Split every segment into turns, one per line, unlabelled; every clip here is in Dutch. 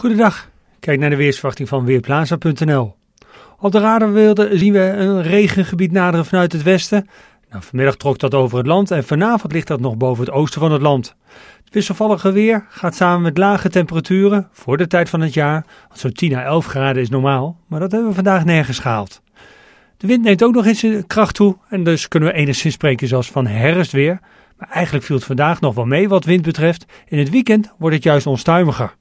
Goedendag, kijk naar de weersverwachting van Weerplaza.nl. Op de radarbeelden zien we een regengebied naderen vanuit het westen. Nou, vanmiddag trok dat over het land en vanavond ligt dat nog boven het oosten van het land. Het wisselvallige weer gaat samen met lage temperaturen voor de tijd van het jaar, want zo'n 10 à 11 graden is normaal, maar dat hebben we vandaag nergens gehaald. De wind neemt ook nog eens kracht toe en dus kunnen we enigszins spreken zoals van herfstweer. Maar eigenlijk viel het vandaag nog wel mee wat wind betreft. In het weekend wordt het juist onstuimiger.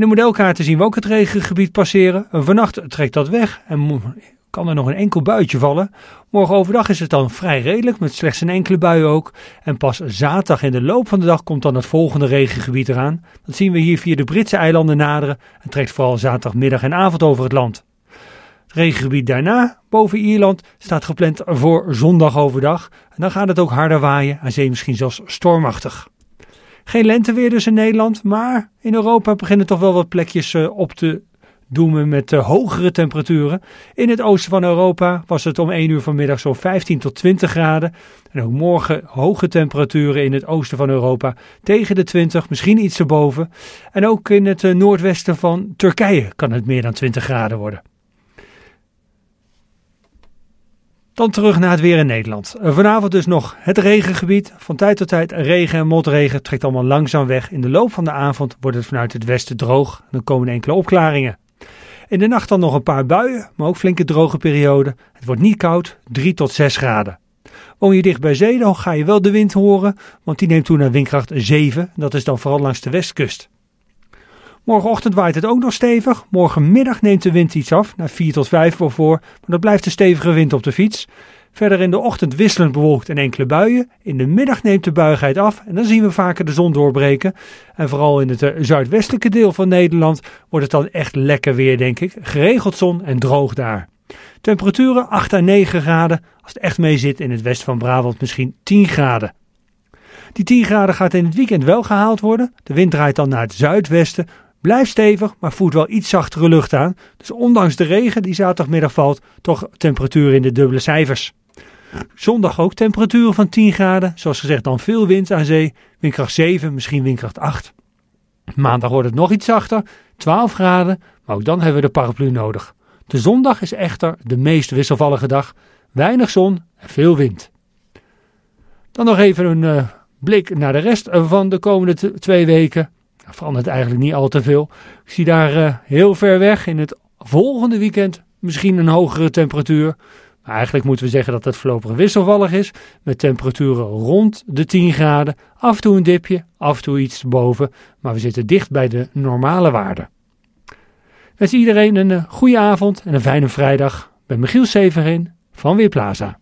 In de modelkaarten zien we ook het regengebied passeren. vannacht trekt dat weg en kan er nog een enkel buitje vallen. Morgen overdag is het dan vrij redelijk, met slechts een enkele bui ook. En pas zaterdag in de loop van de dag komt dan het volgende regengebied eraan. Dat zien we hier via de Britse eilanden naderen en trekt vooral zaterdagmiddag en avond over het land. Het regengebied daarna, boven Ierland, staat gepland voor zondag overdag. En dan gaat het ook harder waaien en zee misschien zelfs stormachtig. Geen lenteweer dus in Nederland, maar in Europa beginnen toch wel wat plekjes eh, op te doemen met eh, hogere temperaturen. In het oosten van Europa was het om 1 uur vanmiddag zo'n 15 tot 20 graden. En ook morgen hoge temperaturen in het oosten van Europa tegen de 20, misschien iets erboven. En ook in het eh, noordwesten van Turkije kan het meer dan 20 graden worden. Dan terug naar het weer in Nederland. Eh, vanavond dus nog het regengebied. Van tijd tot tijd regen en motregen trekt allemaal langzaam weg. In de loop van de avond wordt het vanuit het westen droog. Dan komen enkele opklaringen. In de nacht dan nog een paar buien, maar ook flinke droge perioden. Het wordt niet koud, 3 tot 6 graden. Woon je dicht bij zee, dan ga je wel de wind horen, want die neemt toe naar windkracht 7. Dat is dan vooral langs de westkust. Morgenochtend waait het ook nog stevig. Morgenmiddag neemt de wind iets af, naar 4 tot 5 voor, maar dat blijft een stevige wind op de fiets. Verder in de ochtend wisselend bewolkt en enkele buien. In de middag neemt de buigheid af en dan zien we vaker de zon doorbreken. En vooral in het eh, zuidwestelijke deel van Nederland wordt het dan echt lekker weer, denk ik. Geregeld zon en droog daar. Temperaturen 8 à 9 graden. Als het echt mee zit in het west van Brabant misschien 10 graden. Die 10 graden gaat in het weekend wel gehaald worden. De wind draait dan naar het zuidwesten, Blijf stevig, maar voert wel iets zachtere lucht aan. Dus ondanks de regen die zaterdagmiddag valt, toch temperaturen in de dubbele cijfers. Zondag ook temperaturen van 10 graden. Zoals gezegd dan veel wind aan zee. Windkracht 7, misschien windkracht 8. Maandag wordt het nog iets zachter, 12 graden. Maar ook dan hebben we de paraplu nodig. De zondag is echter de meest wisselvallige dag. Weinig zon en veel wind. Dan nog even een eh, blik naar de rest eh, van de komende twee weken. Nou, verandert eigenlijk niet al te veel. Ik zie daar eh, heel ver weg in het volgende weekend misschien een hogere temperatuur. Maar eigenlijk moeten we zeggen dat het voorlopig wisselvallig is. Met temperaturen rond de 10 graden. Af en toe een dipje, af en toe iets boven. Maar we zitten dicht bij de normale waarden. Wens iedereen een eh, goede avond en een fijne vrijdag. Ik ben Michiel Severin van Weerplaza.